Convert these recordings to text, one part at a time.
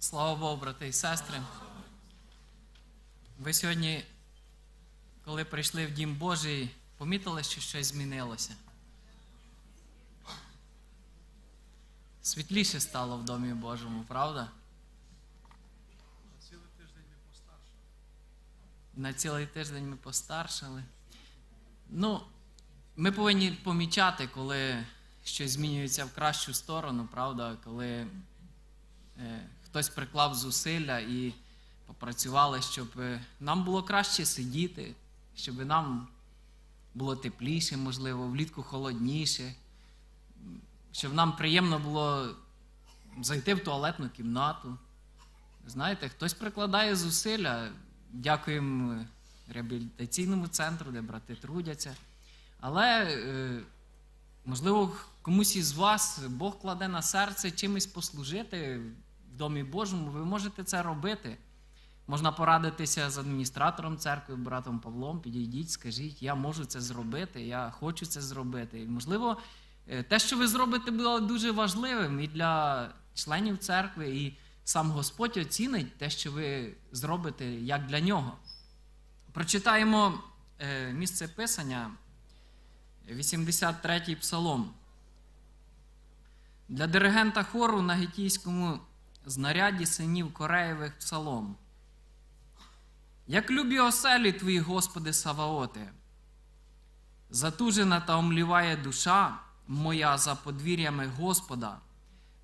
Слава Богу, брати і сестри. Ви сьогодні, коли прийшли в Дім Божий, помітили, що щось змінилося? Світліше стало в Домі Божому, правда? На цілий тиждень ми постаршали. На цілий тиждень ми постаршали. Ну, ми повинні помічати, коли щось змінюється в кращу сторону, правда, коли. Е, хтось приклав зусилля і попрацювали, щоб е, нам було краще сидіти, щоб нам було тепліше, можливо, влітку холодніше, щоб нам приємно було зайти в туалетну кімнату. Знаєте, хтось прикладає зусилля, дякуємо е, реабілітаційному центру, де брати трудяться. Але, е, можливо, комусь із вас Бог кладе на серце чимось послужити Домі Божому, ви можете це робити. Можна порадитися з адміністратором церкви, братом Павлом, підійдіть, скажіть, я можу це зробити, я хочу це зробити. І, можливо, е, те, що ви зробите, було дуже важливим і для членів церкви, і сам Господь оцінить те, що ви зробите, як для нього. Прочитаємо е, місце писання, 83-й псалом. Для диригента хору на гетійському знаряді синів Кореєвих псалом. Як любі оселі твої, Господи Саваоти, затужена та омліває душа моя за подвір'ями Господа,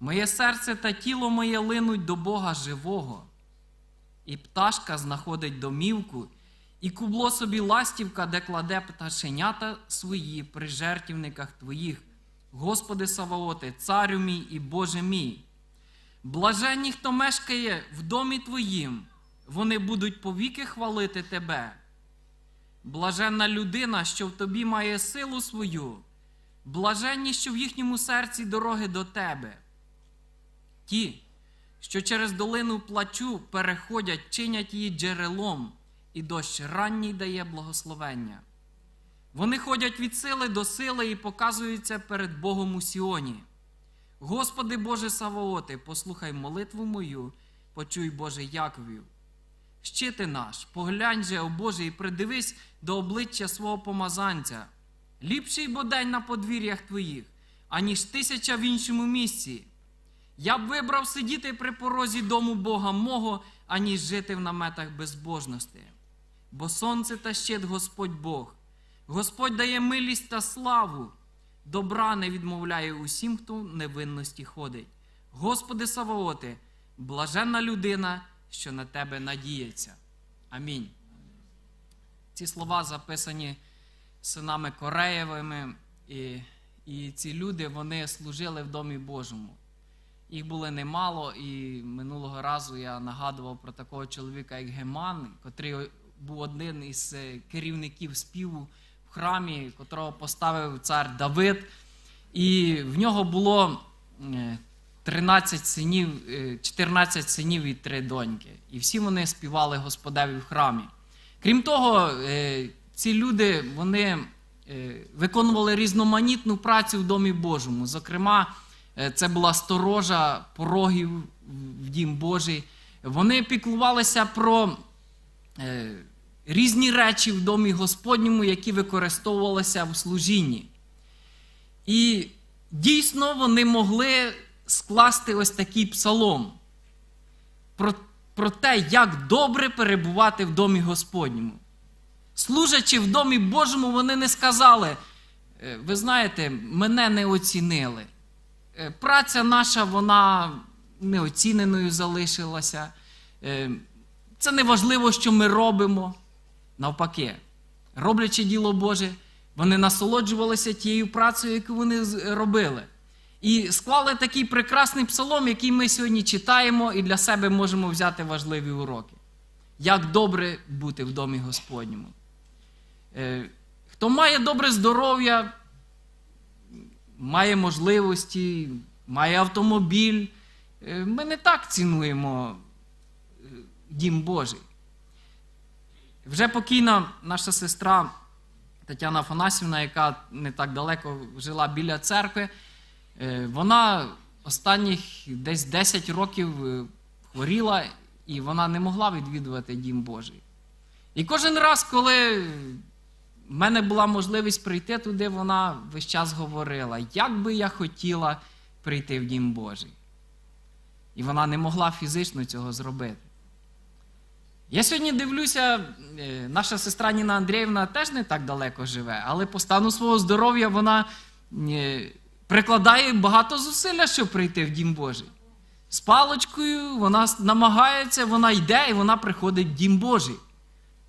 моє серце та тіло моє линуть до Бога живого, і пташка знаходить домівку, і кубло собі ластівка, де кладе пташенята свої при жертівниках твоїх, Господи Саваоти, царю мій і Боже мій. Блаженні, хто мешкає в домі твоїм, вони будуть повіки хвалити тебе. Блаженна людина, що в тобі має силу свою, блаженні, що в їхньому серці дороги до тебе. Ті, що через долину плачу переходять, чинять її джерелом, і дощ ранній дає благословення. Вони ходять від сили до сили і показуються перед Богом у Сіоні. Господи Боже Савооте, послухай молитву мою, почуй Боже Яковів. Щити наш, поглянь же, о Боже, і придивись до обличчя свого помазанця. Ліпший бодень на подвір'ях твоїх, аніж тисяча в іншому місці. Я б вибрав сидіти при порозі дому Бога мого, аніж жити в наметах безбожності. Бо сонце та щит Господь Бог, Господь дає милість та славу добра не відмовляє усім, хто невинності ходить. Господи Саваоти, блаженна людина, що на тебе надіється. Амінь. Ці слова записані синами Кореєвими, і і ці люди вони служили в Домі Божому. Їх було немало, і минулого разу я нагадував про такого чоловіка, як Геман, котрий був один із е, керівників співу храмі, котрого поставив цар Давид. І в нього було 13 е, синів, 14 е, синів і 3 доньки. І всі вони співали Господеві в храмі. Крім того, е, ці люди вони виконували різноманітну працю в Домі Божому. Зокрема, це була сторожа порогів в Дім Божий. Вони піклувалися про різні речі в домі Господньому, які використовувалися в служінні. І дійсно вони могли скласти ось такий псалом про, про те, як добре перебувати в домі Господньому. Служачи в домі Божому, вони не сказали, «Е, ви знаєте, мене не оцінили. Е, праця наша, вона неоціненою залишилася. Е, це не важливо, що ми робимо. Навпаки, роблячи діло Боже, вони насолоджувалися тією працею, яку вони робили. І склали такий прекрасний псалом, який ми сьогодні читаємо і для себе можемо взяти важливі уроки. Як добре бути в домі Господньому. Е, хто має добре здоров'я, має можливості, має автомобіль, е, ми не так цінуємо е, дім Божий. Вже покійна наша сестра Тетяна Афанасівна, яка не так далеко жила біля церкви, е, вона останніх десь 10 років е, хворіла і вона не могла відвідувати Дім Божий. І кожен раз, коли в мене була можливість прийти туди, вона весь час говорила, як би я хотіла прийти в Дім Божий. І вона не могла фізично цього зробити. Я сьогодні дивлюся, е, наша сестра Ніна Андріївна теж не так далеко живе, але по стану свого здоров'я вона е, прикладає багато зусилля, щоб прийти в Дім Божий. З палочкою вона намагається, вона йде і вона приходить в Дім Божий.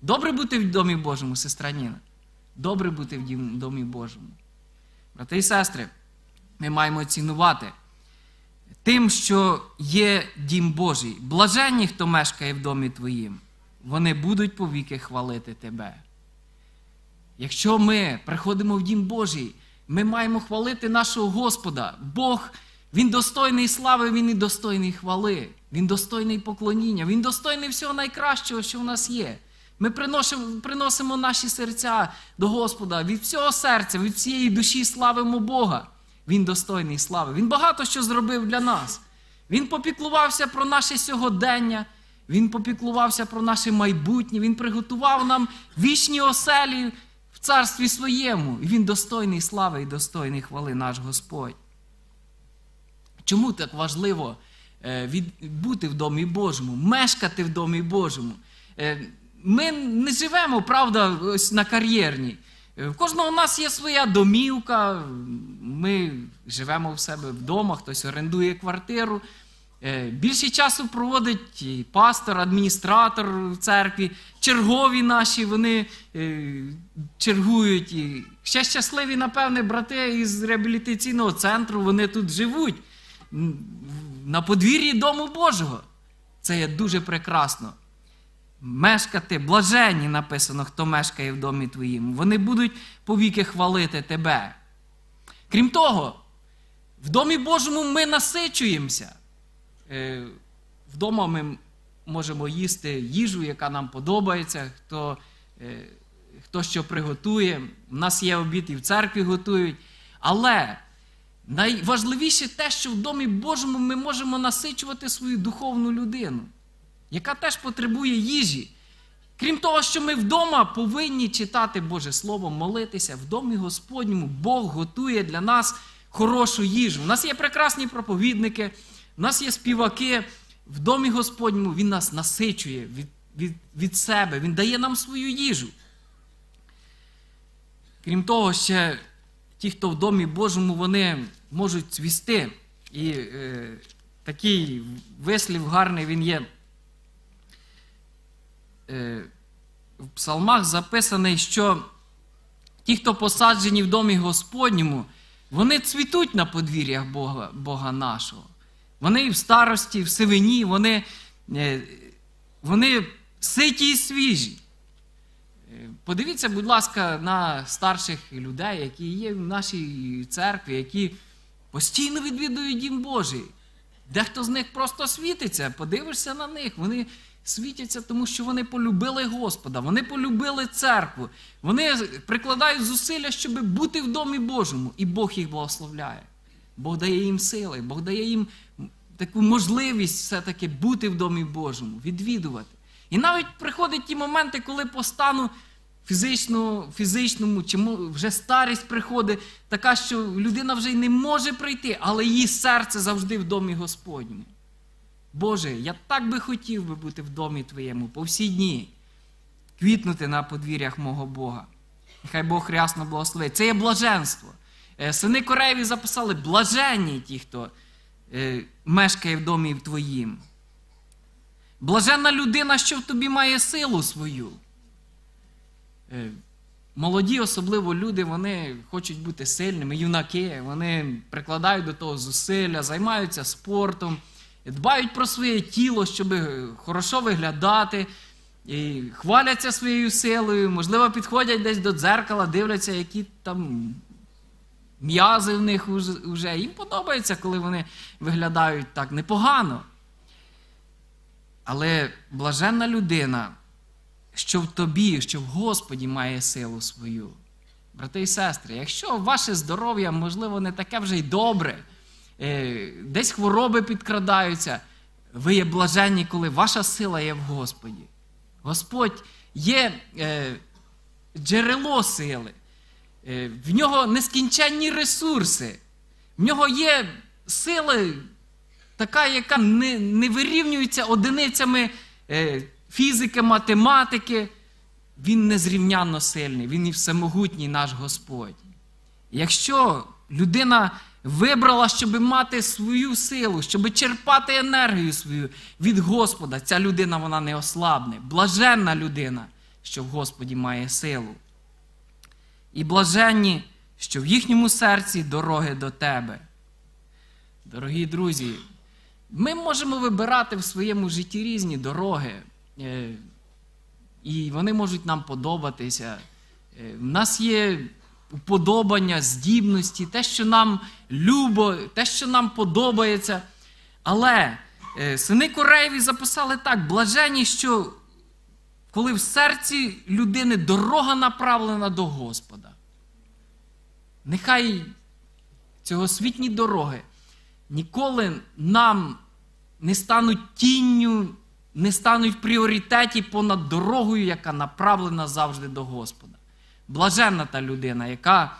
Добре бути в домі Божому, сестра Ніна. Добре бути в домі Божому. Брати і сестри, ми маємо цінувати тим, що є дім Божий. Блаженні, хто мешкає в домі твоїм вони будуть повіки хвалити Тебе. Якщо ми приходимо в Дім Божий, ми маємо хвалити нашого Господа. Бог, Він достойний слави, Він і достойний хвали, Він достойний поклоніння, Він достойний всього найкращого, що в нас є. Ми приносимо, приносимо наші серця до Господа від всього серця, від всієї душі славимо Бога. Він достойний слави. Він багато що зробив для нас. Він попіклувався про наше сьогодення. Він попіклувався про наше майбутнє, Він приготував нам вічні оселі в царстві своєму. І Він достойний слави і достойний хвали наш Господь. Чому так важливо е, бути в Домі Божому, мешкати в Домі Божому? Е, ми не живемо, правда, ось на кар'єрні. Е, в кожного у нас є своя домівка, ми живемо в себе вдома, хтось орендує квартиру. Е, більше часу проводить і пастор, адміністратор в церкві, чергові наші вони е, чергують. Ще щасливі, напевне, брати із реабілітаційного центру вони тут живуть на подвір'ї Дому Божого. Це є дуже прекрасно. Мешкати блаженні написано, хто мешкає в домі твоїм. Вони будуть повіки хвалити тебе. Крім того, в Домі Божому ми насичуємося. Е, вдома ми можемо їсти їжу, яка нам подобається, хто е, хто що приготує. У нас є обід і в церкві готують. Але найважливіше те, що в Домі Божому ми можемо насичувати свою духовну людину, яка теж потребує їжі. Крім того, що ми вдома повинні читати Боже Слово, молитися в домі Господньому Бог готує для нас хорошу їжу. У нас є прекрасні проповідники. У нас є співаки в домі Господньому, Він нас насичує від, від, від себе, Він дає нам свою їжу. Крім того, ще ті, хто в домі Божому, вони можуть цвісти. І е, такий вислів гарний він є. Е, В псалмах записаний, що ті, хто посаджені в домі Господньому, вони цвітуть на подвір'ях Бога, Бога нашого. Вони в старості, в сивині, вони е, вони ситі і свіжі. Е, подивіться, будь ласка, на старших людей, які є в нашій церкві, які постійно відвідують Дім Божий. Дехто з них просто світиться, подивишся на них. Вони світяться, тому що вони полюбили Господа, вони полюбили церкву, вони прикладають зусилля, щоб бути в домі Божому. І Бог їх благословляє. Бог дає їм сили, Бог дає їм таку можливість все-таки бути в домі Божому, відвідувати. І навіть приходять ті моменти, коли по стану фізичному, фізичному чи вже старість приходить, така, що людина вже й не може прийти, але її серце завжди в домі Господньому. Боже, я так би хотів би бути в домі Твоєму по всі дні, квітнути на подвір'ях мого Бога. Нехай Бог рясно благословить. Це є блаженство. Е, сини Кореєві записали блаженні ті, хто. Е, мешкає в домі в твоїм. Блаженна людина, що в тобі має силу свою. Е, молоді, особливо люди, вони хочуть бути сильними, юнаки, вони прикладають до того зусилля, займаються спортом, дбають про своє тіло, щоб е, хорошо виглядати, і хваляться своєю силою, можливо, підходять десь до дзеркала, дивляться, які там м'язи в них вже. Їм подобається, коли вони виглядають так непогано. Але блаженна людина, що в тобі, що в Господі має силу свою. Брати і сестри, якщо ваше здоров'я, можливо, не таке вже й добре, е, десь хвороби підкрадаються, ви є блаженні, коли ваша сила є в Господі. Господь є е, джерело сили. Е, в нього нескінченні ресурси, в нього є сила, така, яка не, не вирівнюється одиницями е, фізики, математики. Він незрівнянно сильний, він і всемогутній наш Господь. Якщо людина вибрала, щоб мати свою силу, щоб черпати енергію свою від Господа, ця людина вона не ослабне, блаженна людина, що в Господі має силу і блаженні, що в їхньому серці дороги до тебе. Дорогі друзі, ми можемо вибирати в своєму житті різні дороги, е, і вони можуть нам подобатися. У е, нас є уподобання, здібності, те, що нам любо, те, що нам подобається. Але е, сини Кореєві записали так: блажені, що коли в серці людини дорога направлена до Господа. Нехай цьогосвітні дороги ніколи нам не стануть тінню, не стануть пріоритеті понад дорогою, яка направлена завжди до Господа. Блаженна та людина, яка,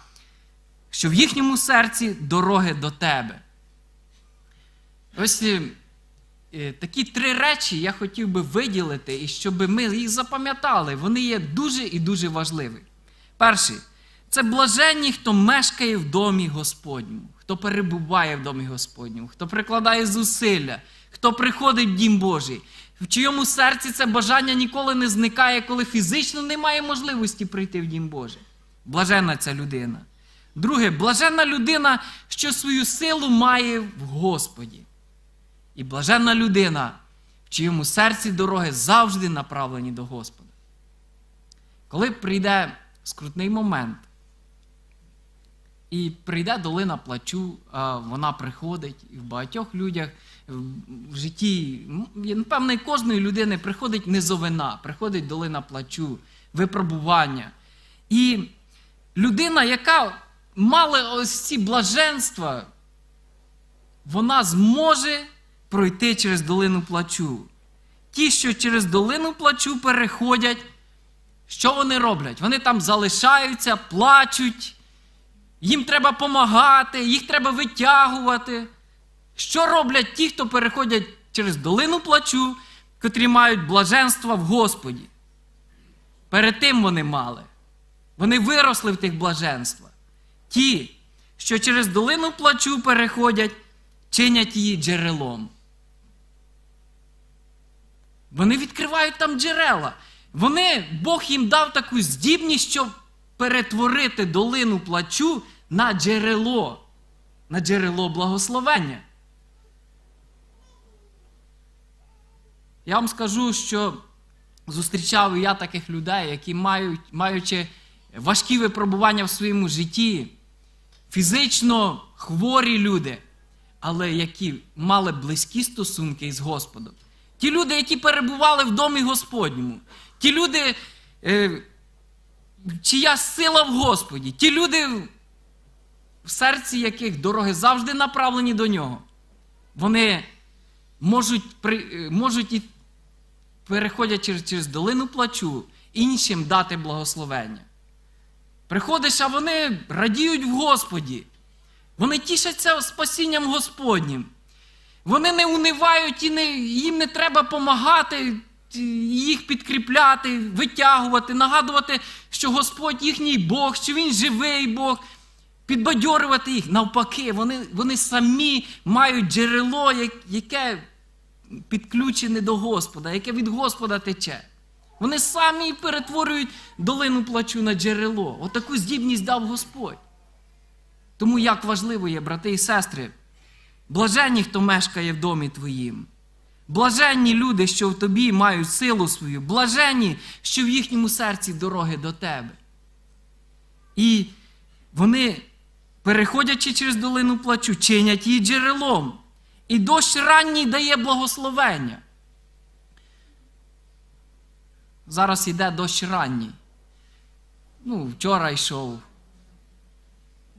що в їхньому серці дороги до тебе. Ось е, Е, такі три речі я хотів би виділити, і щоб ми їх запам'ятали, вони є дуже і дуже важливі. Перший це блаженні, хто мешкає в домі Господньому, хто перебуває в домі Господньому, хто прикладає зусилля, хто приходить в дім Божий, в чийому серці це бажання ніколи не зникає, коли фізично немає можливості прийти в дім Божий. Блаженна ця людина. Друге, блаженна людина, що свою силу має в Господі і блаженна людина, в чиєму серці дороги завжди направлені до Господа. Коли прийде скрутний момент, і прийде долина плачу, вона приходить і в багатьох людях в житті, я певний, кожної людини приходить низовина, приходить долина плачу, випробування. І людина, яка мала ось ці блаженства, вона зможе пройти через долину плачу. Ті, що через долину плачу переходять, що вони роблять? Вони там залишаються, плачуть, їм треба допомагати, їх треба витягувати. Що роблять ті, хто переходять через долину плачу, котрі мають блаженство в Господі? Перед тим вони мали. Вони виросли в тих блаженствах. Ті, що через долину плачу переходять, чинять її джерелом. Вони відкривають там джерела. Вони, Бог їм дав таку здібність, щоб перетворити долину плачу на джерело, на джерело благословення. Я вам скажу, що зустрічав я таких людей, які мають, маючи важкі випробування в своєму житті, фізично хворі люди, але які мали близькі стосунки з Господом ті люди, які перебували в домі Господньому, ті люди, е, чия сила в Господі, ті люди, в серці яких дороги завжди направлені до нього, вони можуть е, можуть і переходять через, через долину плачу, іншим дати благословення. Приходиш, а вони радіють в Господі. Вони тішаться спасінням Господнім. Вони не унивають, і не, їм не треба допомагати, їх підкріпляти, витягувати, нагадувати, що Господь їхній Бог, що Він живий Бог, підбадьорювати їх. Навпаки, вони вони самі мають джерело, яке підключене до Господа, яке від Господа тече. Вони самі перетворюють долину плачу на джерело. Отаку здібність дав Господь. Тому як важливо є, брати і сестри. Блаженні, хто мешкає в домі твоїм. Блаженні люди, що в тобі мають силу свою, блаженні, що в їхньому серці дороги до тебе. І вони, переходячи через долину плачу, чинять її джерелом. І дощ ранній дає благословення. Зараз йде дощ ранній. Ну, вчора йшов.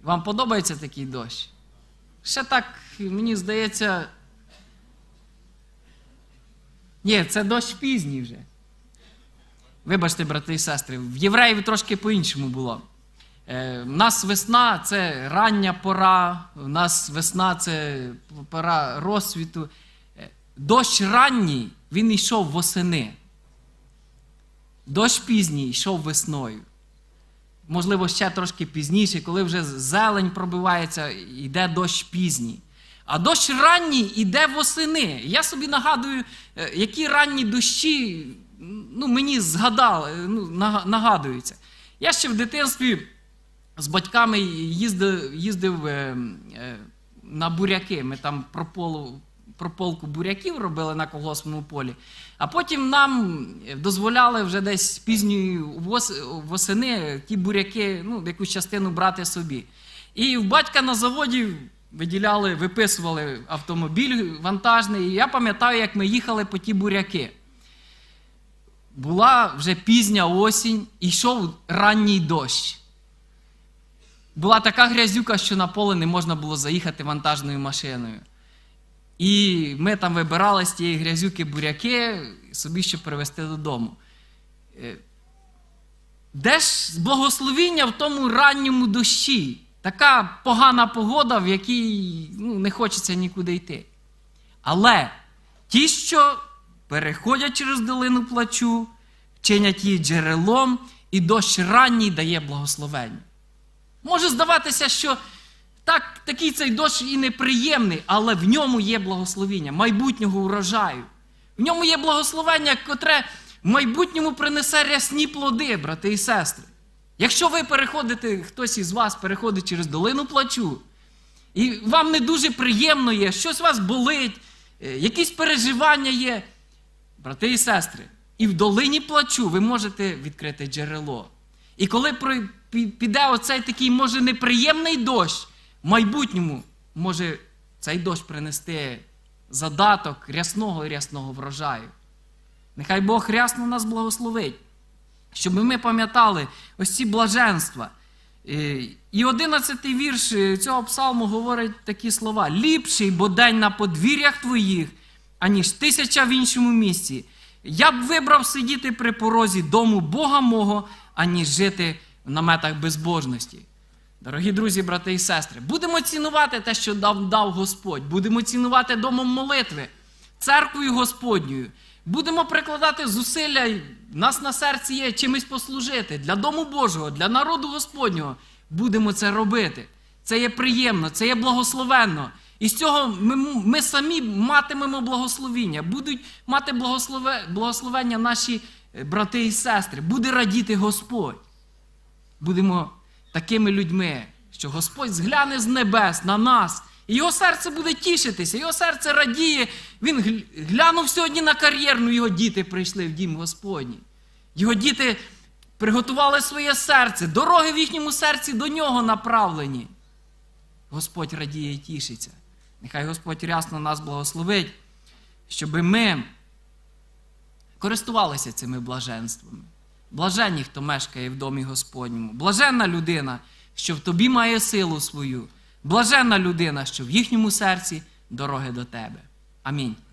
Вам подобається такий дощ? Ще так мені здається. Ні, це дощ пізній вже. Вибачте, брати і сестри, в євреїв трошки по-іншому було. У е, нас весна це рання пора, у нас весна це пора розсвіту. Е, дощ ранній, він йшов восени. Дощ пізній йшов весною. Можливо, ще трошки пізніше, коли вже зелень пробивається, йде дощ пізній. А дощ ранній іде восени. Я собі нагадую, е, які ранні дощі ну, мені згадали, ну, нагадуються. Я ще в дитинстві з батьками їздив їздив е, е, на буряки. Ми там прополу, прополку буряків робили на колгоспному полі, а потім нам дозволяли вже десь пізньої восени ті буряки, ну, якусь частину брати собі. І в батька на заводі виділяли, виписували автомобіль вантажний. І я пам'ятаю, як ми їхали по ті буряки. Була вже пізня осінь, і йшов ранній дощ. Була така грязюка, що на поле не можна було заїхати вантажною машиною. І ми там вибирали з тієї грязюки буряки, собі ще привезти додому. Е, Де ж благословіння в тому ранньому дощі? Така погана погода, в якій ну, не хочеться нікуди йти. Але ті, що переходять через долину плачу, чинять її джерелом, і дощ ранній дає благословення. Може здаватися, що так, такий цей дощ і неприємний, але в ньому є благословіння, майбутнього урожаю. В ньому є благословення, котре в майбутньому принесе рясні плоди, брати і сестри. Якщо ви переходите, хтось із вас переходить через долину плачу, і вам не дуже приємно є, щось у вас болить, е, якісь переживання є, брати і сестри, і в долині плачу ви можете відкрити джерело. І коли піде оцей такий, може, неприємний дощ, в майбутньому може цей дощ принести задаток рясного і рясного врожаю. Нехай Бог рясно нас благословить щоб ми пам'ятали ось ці блаженства. Е, і 11 вірш е, цього псалму говорить такі слова: ліпший, бо день на подвір'ях твоїх, аніж тисяча в іншому місці. Я б вибрав сидіти при порозі дому Бога мого, аніж жити в наметах безбожності. Дорогі друзі, брати і сестри, будемо цінувати те, що дав, дав Господь. Будемо цінувати домом молитви, церквою Господньою. Будемо прикладати зусилля нас на серці є чимось послужити для дому Божого, для народу Господнього, будемо це робити. Це є приємно, це є благословенно. І з цього ми ми самі матимемо благословіння, будуть мати благословення наші е, брати і сестри. Буде радіти Господь. Будемо такими людьми, що Господь згляне з небес на нас і його серце буде тішитися, його серце радіє. Він глянув сьогодні на кар'єрну, його діти прийшли в дім Господній. Його діти приготували своє серце, дороги в їхньому серці до нього направлені. Господь радіє і тішиться. Нехай Господь рясно нас благословить, щоб ми користувалися цими блаженствами. Блаженні, хто мешкає в домі Господньому, блаженна людина, що в тобі має силу свою. Блаженна людина, що в їхньому серці дороги до тебе. Амінь.